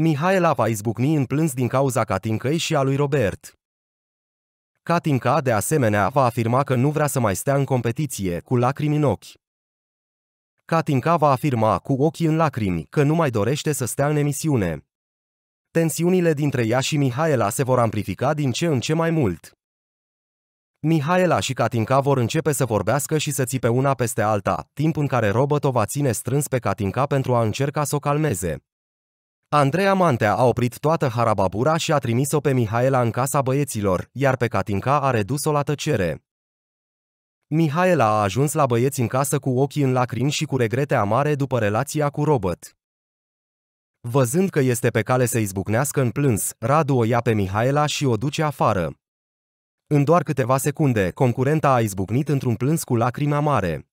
Mihaela va izbucni în plâns din cauza Catincăi și a lui Robert. Catinca, de asemenea, va afirma că nu vrea să mai stea în competiție, cu lacrimi în ochi. Catinca va afirma, cu ochii în lacrimi, că nu mai dorește să stea în emisiune. Tensiunile dintre ea și Mihaela se vor amplifica din ce în ce mai mult. Mihaela și Catinca vor începe să vorbească și să țipe una peste alta, timp în care Robot o va ține strâns pe Catinca pentru a încerca să o calmeze. Andreea Mantea a oprit toată harababura și a trimis-o pe Mihaela în casa băieților, iar pe Catinca a redus-o la tăcere. Mihaela a ajuns la băieți în casă cu ochii în lacrimi și cu regrete amare după relația cu Robert. Văzând că este pe cale să izbucnească în plâns, Radu o ia pe Mihaela și o duce afară. În doar câteva secunde, concurenta a izbucnit într-un plâns cu lacrimi amare.